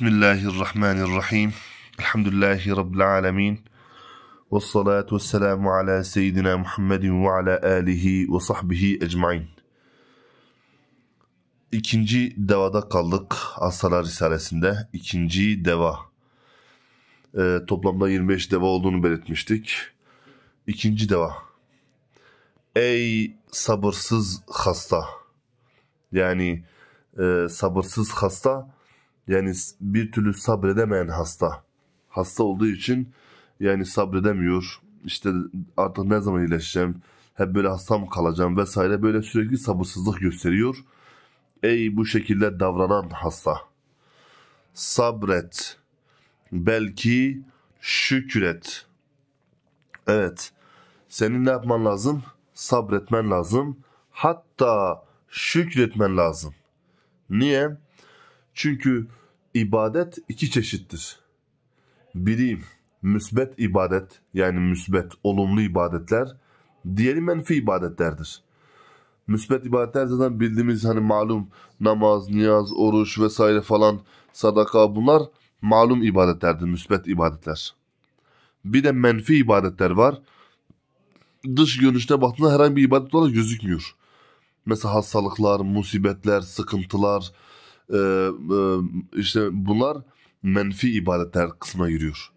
Bismillahirrahmanirrahim. Elhamdülillahi Rabbil alemin. Ve salatu ve selamu ala seyyidina Muhammedin ve ala alihi ve sahbihi ecmain. İkinci devada kaldık. Asralar Risalesi'nde. ikinci deva. Ee, toplamda 25 deva olduğunu belirtmiştik. İkinci deva. Ey sabırsız hasta. Yani e, sabırsız hasta yani bir türlü sabredemeyen hasta. Hasta olduğu için yani sabredemiyor. İşte artık ne zaman iyileşeceğim? Hep böyle hasta mı kalacağım vesaire böyle sürekli sabırsızlık gösteriyor. Ey bu şekilde davranan hasta. Sabret. Belki şükret. Evet. Senin ne yapman lazım? Sabretmen lazım. Hatta şükretmen lazım. Niye? Çünkü ibadet iki çeşittir. Biri müsbet ibadet yani müsbet olumlu ibadetler, diğeri menfi ibadetlerdir. Müsbet ibadetler zaten bildiğimiz hani malum namaz, niyaz, oruç vesaire falan sadaka bunlar malum ibadetlerdir, müsbet ibadetler. Bir de menfi ibadetler var. Dış görünüşte baktığında herhangi bir ibadet olarak gözükmüyor. Mesela hastalıklar, musibetler, sıkıntılar, ee, e, işte bunlar menfi ibadetler kısmına giriyor.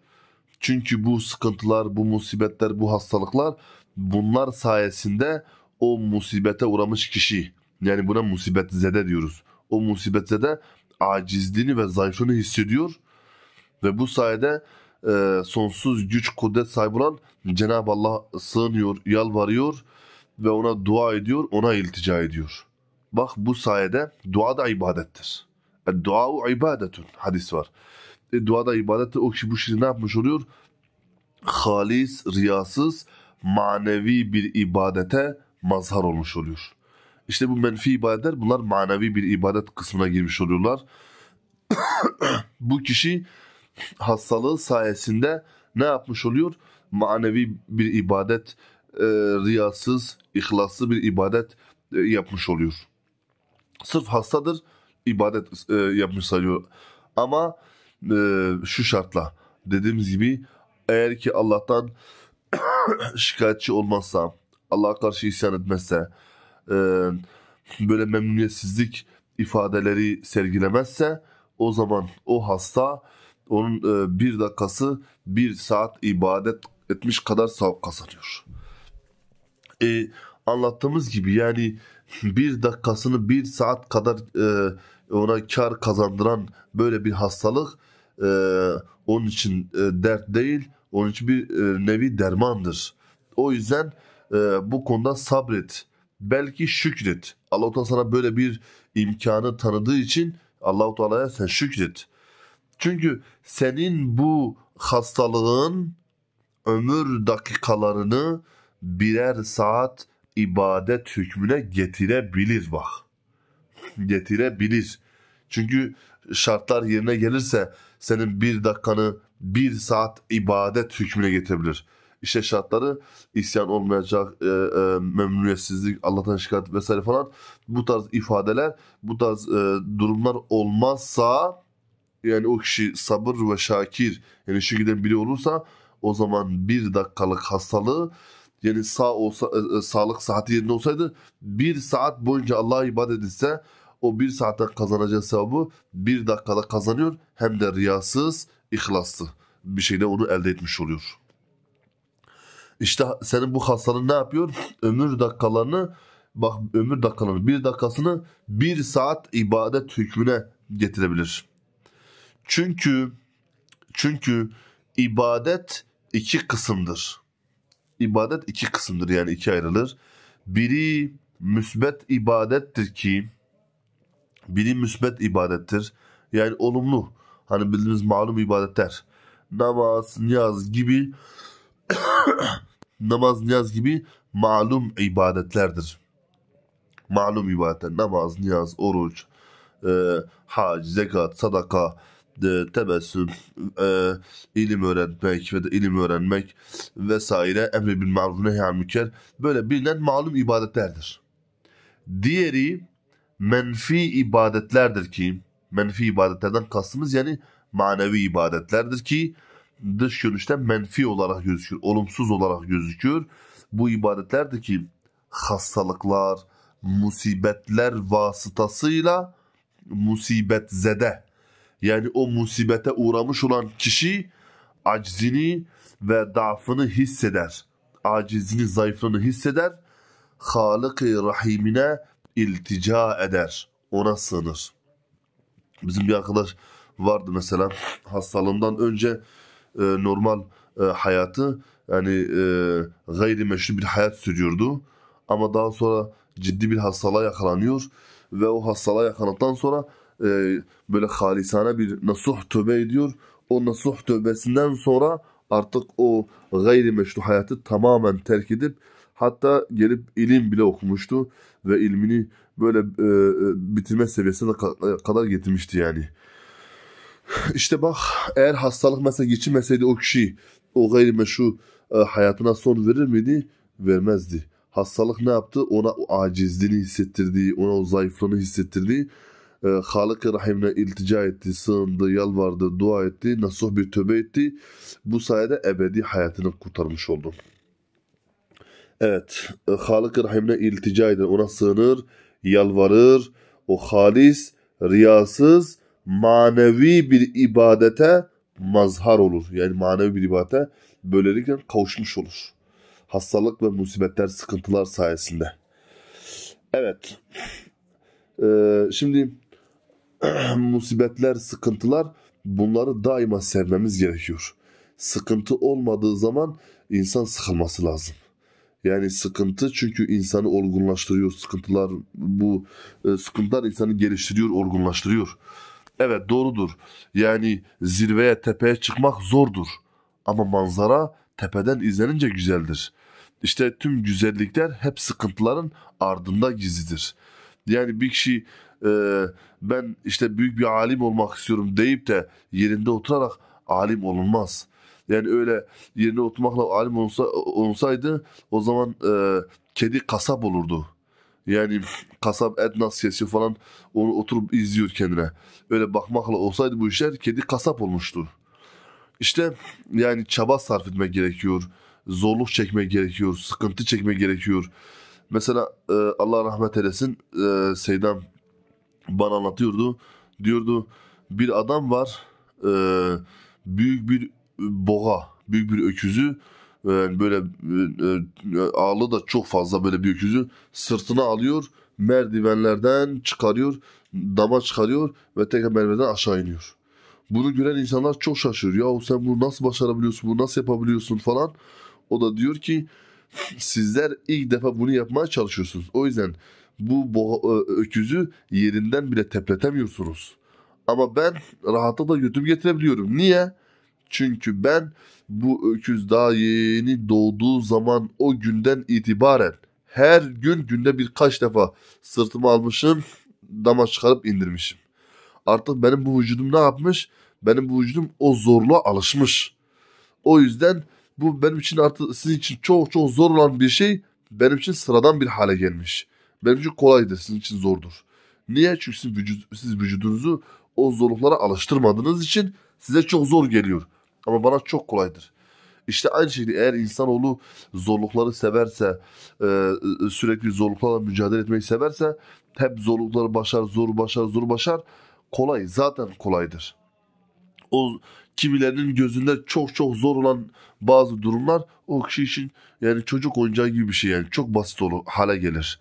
Çünkü bu sıkıntılar, bu musibetler, bu hastalıklar bunlar sayesinde o musibete uğramış kişi yani buna musibet zede diyoruz. O musibet zede acizliğini ve zayıflığını hissediyor ve bu sayede e, sonsuz güç kudret sahibi olan Cenab-ı Allah sığınıyor, yalvarıyor ve ona dua ediyor, ona iltica ediyor. Bak bu sayede dua da ibadettir. E, dua Duau ibadetun hadis var. E, dua da ibadettir. O kişi bu şeyi ne yapmış oluyor? Halis, riyasız, manevi bir ibadete mazhar olmuş oluyor. İşte bu menfi ibadetler bunlar manevi bir ibadet kısmına girmiş oluyorlar. bu kişi hastalığı sayesinde ne yapmış oluyor? Manevi bir ibadet, e, riyasız, ihlaslı bir ibadet e, yapmış oluyor. Sırf hastadır ibadet e, yapmış sayıyor. Ama e, şu şartla dediğimiz gibi eğer ki Allah'tan şikayetçi olmazsa, Allah'a karşı isyan etmezse, e, böyle memnuniyetsizlik ifadeleri sergilemezse o zaman o hasta onun e, bir dakikası bir saat ibadet etmiş kadar sevap kazanıyor. E, anlattığımız gibi yani bir dakikasını bir saat kadar e, ona kar kazandıran böyle bir hastalık e, onun için e, dert değil, onun için bir e, nevi dermandır. O yüzden e, bu konuda sabret, belki şükret. Allah-u Teala sana böyle bir imkanı tanıdığı için Allah-u Teala'ya sen şükret. Çünkü senin bu hastalığın ömür dakikalarını birer saat ibadet hükmüne getirebilir bak. Getirebilir. Çünkü şartlar yerine gelirse senin bir dakikanı bir saat ibadet hükmüne getirebilir. İşte şartları isyan olmayacak, e, e, memnuniyetsizlik, Allah'tan şikayet vesaire falan bu tarz ifadeler, bu tarz e, durumlar olmazsa yani o kişi sabır ve şakir yani şu giden biri olursa o zaman bir dakikalık hastalığı yani sağ olsa e, e, sağlık saati yerinde olsaydı bir saat boyunca Allah'a ibadet edilse o bir saatten kazanacağı sevabı bir dakikada kazanıyor hem de riyasız, ihlaslı bir şeyle onu elde etmiş oluyor. İşte senin bu hastanın ne yapıyor? Ömür dakikalarını bak ömür dakikalarını bir dakikasını bir saat ibadet hükmüne getirebilir. Çünkü çünkü ibadet iki kısımdır ibadet iki kısımdır yani iki ayrılır. Biri müsbet ibadettir ki biri müsbet ibadettir. Yani olumlu hani bildiğimiz malum ibadetler. Namaz, niyaz gibi namaz, niyaz gibi malum ibadetlerdir. Malum ibadetler namaz, niyaz, oruç, e, hac, zekat, sadaka, e, tebessüm, e, ilim öğretmek ve de ilim öğrenmek vesaire emri bil maruf nehyen müker böyle bilinen malum ibadetlerdir. Diğeri menfi ibadetlerdir ki menfi ibadetlerden kastımız yani manevi ibadetlerdir ki dış görünüşte menfi olarak gözükür, olumsuz olarak gözükür. Bu ibadetlerdir ki hastalıklar, musibetler vasıtasıyla musibet zede yani o musibete uğramış olan kişi aczini ve dafını hisseder. Acizini, zayıflığını hisseder. Halık-ı Rahim'ine iltica eder. Ona sığınır. Bizim bir arkadaş vardı mesela hastalığından önce e, normal e, hayatı yani e, gayrimeşru bir hayat sürüyordu. Ama daha sonra ciddi bir hastalığa yakalanıyor ve o hastalığa yakalandıktan sonra e, böyle halisane bir nasuh tövbe ediyor. O nasuh tövbesinden sonra artık o gayri meşru hayatı tamamen terk edip hatta gelip ilim bile okumuştu ve ilmini böyle e, e bitirme seviyesine e, kadar getirmişti yani. İşte bak eğer hastalık mesela geçirmeseydi o kişi o gayrimeşru e, hayatına son verir miydi? Vermezdi. Hastalık ne yaptı? Ona o acizliğini hissettirdiği, ona o zayıflığını hissettirdiği e, Halık-ı Rahim'le iltica etti, sığındı, yalvardı, dua etti, nasuh bir tövbe etti. Bu sayede ebedi hayatını kurtarmış oldu. Evet, e, Halık-ı Rahim'le iltica eder, ona sığınır, yalvarır. O halis, riyasız, manevi bir ibadete mazhar olur. Yani manevi bir ibadete böylelikle kavuşmuş olur. Hastalık ve musibetler, sıkıntılar sayesinde. Evet. Ee, şimdi musibetler, sıkıntılar bunları daima sevmemiz gerekiyor. Sıkıntı olmadığı zaman insan sıkılması lazım. Yani sıkıntı çünkü insanı olgunlaştırıyor. Sıkıntılar bu e, sıkıntılar insanı geliştiriyor, olgunlaştırıyor. Evet doğrudur. Yani zirveye, tepeye çıkmak zordur. Ama manzara tepeden izlenince güzeldir. İşte tüm güzellikler hep sıkıntıların ardında gizlidir. Yani bir kişi e, ben işte büyük bir alim olmak istiyorum deyip de yerinde oturarak alim olunmaz. Yani öyle yerine oturmakla alim olsa, olsaydı o zaman e, kedi kasap olurdu. Yani kasap et nasıl kesiyor falan onu oturup izliyor kendine. Öyle bakmakla olsaydı bu işler kedi kasap olmuştu. İşte yani çaba sarf etmek gerekiyor. Zorluk çekmek gerekiyor. Sıkıntı çekmek gerekiyor. Mesela e, Allah rahmet eylesin e, Seydam bana anlatıyordu. Diyordu bir adam var e, büyük bir boğa, büyük bir öküzü e, böyle e, e ağlı da çok fazla böyle bir öküzü sırtına alıyor. Merdivenlerden çıkarıyor, dama çıkarıyor ve tekrar merdivenden aşağı iniyor. Bunu gören insanlar çok şaşırıyor. Ya sen bunu nasıl başarabiliyorsun, bunu nasıl yapabiliyorsun falan. O da diyor ki sizler ilk defa bunu yapmaya çalışıyorsunuz. O yüzden bu boğa, e, öküzü yerinden bile tepletemiyorsunuz. Ama ben rahata da götüm getirebiliyorum. Niye? Çünkü ben bu öküz daha yeni doğduğu zaman o günden itibaren her gün günde birkaç defa sırtımı almışım dama çıkarıp indirmişim. Artık benim bu vücudum ne yapmış? Benim bu vücudum o zorluğa alışmış. O yüzden bu benim için artık sizin için çok çok zor olan bir şey benim için sıradan bir hale gelmiş. Benim için kolaydır, sizin için zordur. Niye? Çünkü siz, vücud, siz vücudunuzu o zorluklara alıştırmadığınız için size çok zor geliyor. Ama bana çok kolaydır. İşte aynı şekilde eğer insanoğlu zorlukları severse, e, e, sürekli zorluklarla mücadele etmeyi severse hep zorlukları başar, zor başar, zor başar. Kolay, zaten kolaydır. O kimilerinin gözünde çok çok zor olan bazı durumlar o kişi için yani çocuk oyuncağı gibi bir şey yani çok basit olur hale gelir.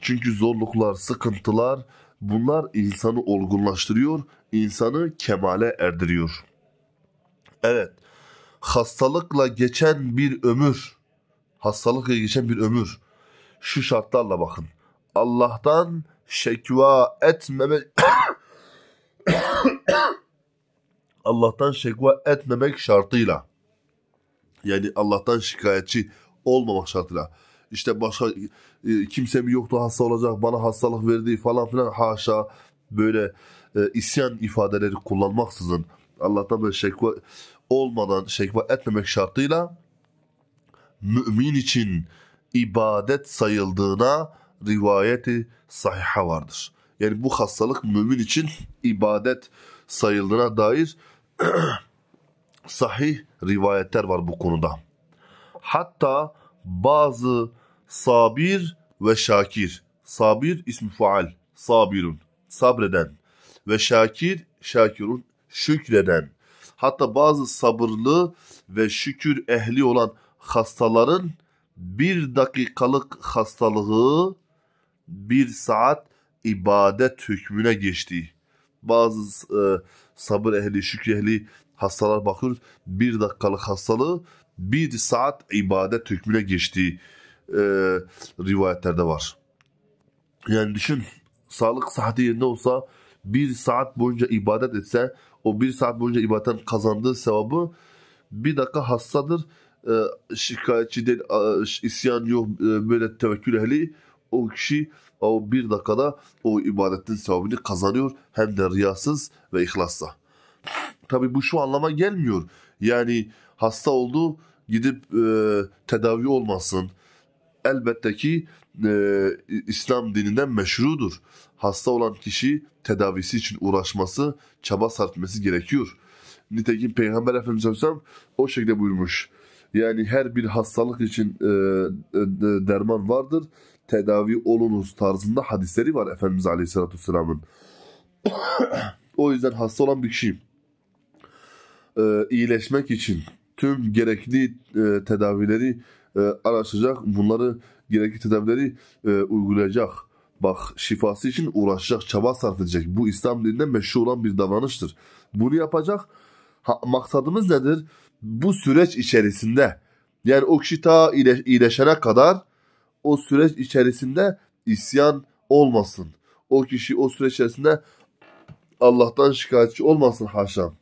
Çünkü zorluklar, sıkıntılar bunlar insanı olgunlaştırıyor, insanı kemale erdiriyor. Evet, hastalıkla geçen bir ömür, hastalıkla geçen bir ömür şu şartlarla bakın. Allah'tan şekva etmemek Allah'tan şekva etmemek şartıyla yani Allah'tan şikayetçi olmamak şartıyla işte başka e, kimse mi yoktu hasta olacak bana hastalık verdi falan filan haşa böyle e, isyan ifadeleri kullanmaksızın Allah'tan böyle şekva olmadan şekva etmemek şartıyla mümin için ibadet sayıldığına rivayeti sahiha vardır. Yani bu hastalık mümin için ibadet sayıldığına dair sahih rivayetler var bu konuda. Hatta bazı sabir ve şakir. Sabir ismi faal. Sabirun. Sabreden. Ve şakir, şakirun. Şükreden. Hatta bazı sabırlı ve şükür ehli olan hastaların bir dakikalık hastalığı bir saat ibadet hükmüne geçti. Bazı e, sabır ehli, şükür ehli hastalar bakıyoruz. Bir dakikalık hastalığı bir saat ibadet hükmüne geçti e, rivayetlerde var. Yani düşün sağlık sıhhati yerinde olsa bir saat boyunca ibadet etse o bir saat boyunca ibadetten kazandığı sevabı bir dakika hassadır. E, şikayetçi değil, isyan yok e, böyle tevekkül ehli o kişi o bir dakikada o ibadetin sevabını kazanıyor hem de riyasız ve ihlasla. Tabi bu şu anlama gelmiyor. Yani hasta oldu gidip e, tedavi olmasın, elbette ki e, İslam dininden meşrudur. Hasta olan kişi tedavisi için uğraşması, çaba sarf gerekiyor. Nitekim Peygamber Efendimiz Aleyhisselam o şekilde buyurmuş. Yani her bir hastalık için e, e, derman vardır, tedavi olunuz tarzında hadisleri var Efendimiz Aleyhisselatü Vesselam'ın. o yüzden hasta olan bir kişi e, iyileşmek için tüm gerekli e, tedavileri e, araştıracak, bunları gerekli tedavileri e, uygulayacak. Bak şifası için uğraşacak, çaba sarf edecek. Bu İslam dininde meşhur olan bir davranıştır. Bunu yapacak. Ha, maksadımız nedir? Bu süreç içerisinde yani o kişi ta iyileşene kadar o süreç içerisinde isyan olmasın. O kişi o süreç içerisinde Allah'tan şikayetçi olmasın haşa.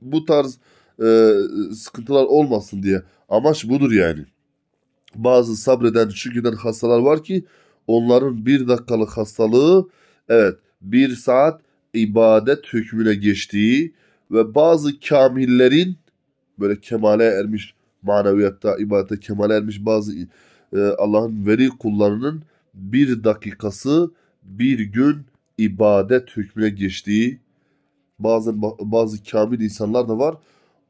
Bu tarz e, sıkıntılar olmasın diye. Amaç budur yani. Bazı sabreden, şükreden hastalar var ki onların bir dakikalık hastalığı evet bir saat ibadet hükmüne geçtiği ve bazı kamillerin böyle kemale ermiş maneviyatta, ibadete kemale ermiş bazı e, Allah'ın veri kullarının bir dakikası bir gün ibadet hükmüne geçtiği bazen bazı kamil insanlar da var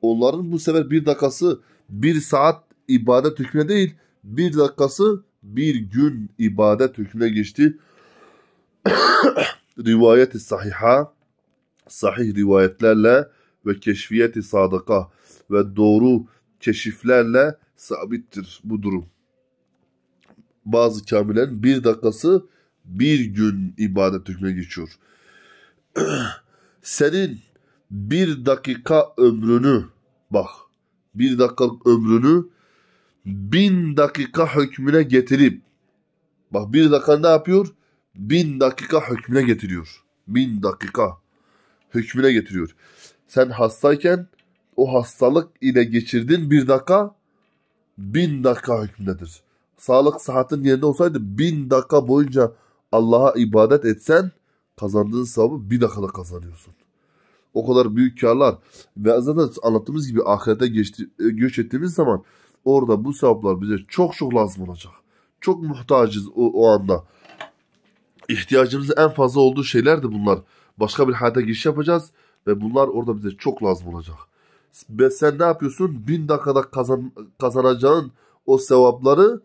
onların bu sefer bir dakikası bir saat ibadet hükmüne değil, bir dakikası bir gün ibadet hükmüne geçti. Rivayet-i sahiha, sahih rivayetlerle ve keşfiyeti sadaka ve doğru keşiflerle sabittir bu durum. Bazı kamilerin bir dakikası bir gün ibadet hükmüne geçiyor. Senin bir dakika ömrünü bak bir dakika ömrünü bin dakika hükmüne getirip bak bir dakika ne yapıyor? Bin dakika hükmüne getiriyor. Bin dakika hükmüne getiriyor. Sen hastayken o hastalık ile geçirdin bir dakika bin dakika hükmündedir. Sağlık sıhhatin yerinde olsaydı bin dakika boyunca Allah'a ibadet etsen kazandığın sevabı bir dakikada kazanıyorsun o kadar büyük karlar ve zaten anlattığımız gibi ahirete geçti, e, göç ettiğimiz zaman orada bu sevaplar bize çok çok lazım olacak. Çok muhtacız o, o anda. İhtiyacımızın en fazla olduğu şeyler de bunlar. Başka bir hayata giriş yapacağız ve bunlar orada bize çok lazım olacak. Ve sen ne yapıyorsun? Bin dakikada kazan, kazanacağın o sevapları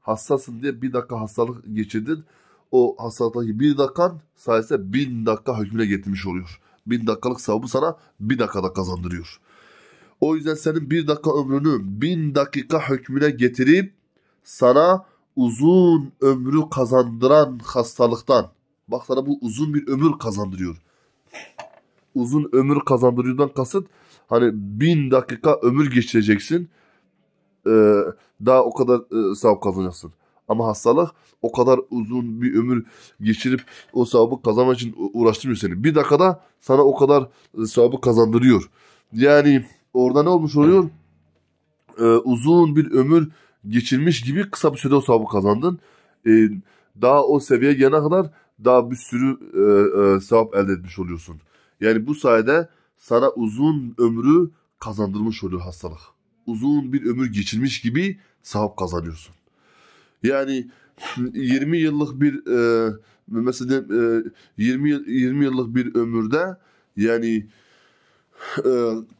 hassasın diye bir dakika hastalık geçirdin. O hastalıktaki bir dakikan sayesinde bin dakika hükmüne getirmiş oluyor. Bin dakikalık savunma sana bir dakikada kazandırıyor. O yüzden senin bir dakika ömrünü bin dakika hükmüne getirip sana uzun ömrü kazandıran hastalıktan. Bak sana bu uzun bir ömür kazandırıyor. Uzun ömür kazandırıyordan kasıt hani bin dakika ömür geçireceksin. Ee, daha o kadar e, sağ kazanacaksın. Ama hastalık o kadar uzun bir ömür geçirip o sevabı kazanmak için uğraştırmıyor seni. Bir dakikada sana o kadar e, sevabı kazandırıyor. Yani orada ne olmuş oluyor? Ee, uzun bir ömür geçirmiş gibi kısa bir sürede o sevabı kazandın. Ee, daha o seviyeye gelene kadar daha bir sürü e, e, sevap elde etmiş oluyorsun. Yani bu sayede sana uzun ömrü kazandırmış oluyor hastalık. Uzun bir ömür geçirmiş gibi sevap kazanıyorsun. Yani 20 yıllık bir e, mesela e, 20 20 yıllık bir ömürde yani e,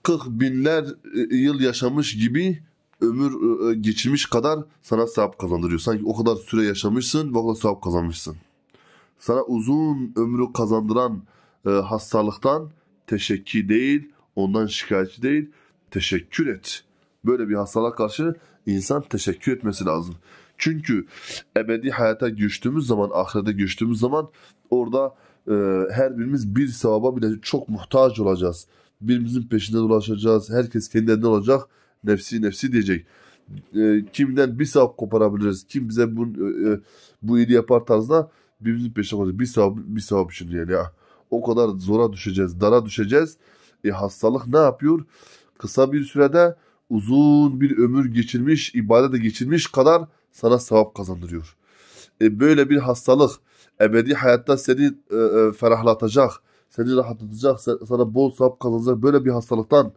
40 binler e, yıl yaşamış gibi ömür e, e, geçirmiş kadar sana sevap kazandırıyor. Sanki o kadar süre yaşamışsın ve o kadar sevap kazanmışsın. Sana uzun ömrü kazandıran e, hastalıktan teşekki değil, ondan şikayetçi değil, teşekkür et. Böyle bir hastalığa karşı insan teşekkür etmesi lazım. Çünkü ebedi hayata göçtüğümüz zaman, ahirete göçtüğümüz zaman orada e, her birimiz bir sevaba bile çok muhtaç olacağız. Birimizin peşinde dolaşacağız. Herkes kendinden olacak. Nefsi nefsi diyecek. E, kimden bir sevap koparabiliriz? Kim bize bu, e, e bu iyiliği yapar tarzda birimizin peşinde olacak? Bir sevap, bir sevap için yani. Ya. O kadar zora düşeceğiz, dara düşeceğiz. E, hastalık ne yapıyor? Kısa bir sürede uzun bir ömür geçirmiş, ibadete geçirmiş kadar sana sevap kazandırıyor. E, böyle bir hastalık ebedi hayatta seni e, e, ferahlatacak, seni rahatlatacak, sana bol sevap kazanacak böyle bir hastalıktan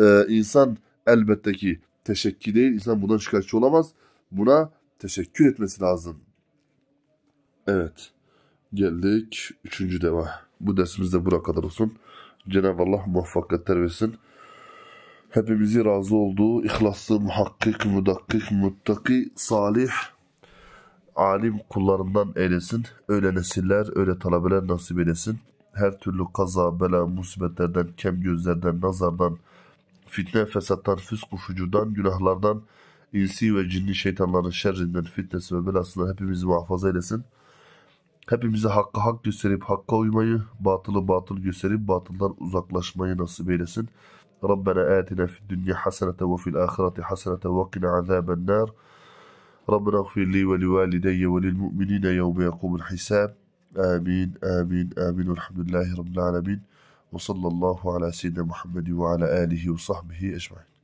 e, insan elbette ki teşekkür değil. İnsan bundan şikayetçi olamaz. Buna teşekkür etmesi lazım. Evet. Geldik üçüncü deva. Bu dersimiz de buraya kadar olsun. Cenab-ı Allah muvaffakiyetler versin hepimizi razı olduğu ihlaslı, muhakkik, müdakkik, muttaki, salih, alim kullarından eylesin. Öyle nesiller, öyle talebeler nasip eylesin. Her türlü kaza, bela, musibetlerden, kem gözlerden, nazardan, fitne, fesattan, fısk, ufucudan, günahlardan, insi ve cinni şeytanların şerrinden, fitnesi ve belasından hepimizi muhafaza eylesin. Hepimize hakkı hak gösterip hakka uymayı, batılı batıl gösterip batıldan uzaklaşmayı nasip eylesin. ربنا آتنا في الدنيا حسنة وفي الآخرة حسنة وقنا عذاب النار ربنا اغفر لي ولوالدي وللمؤمنين يوم يقوم الحساب آمين آمين آمين والحمد لله رب العالمين وصلى الله على سيدنا محمد وعلى آله وصحبه أجمعين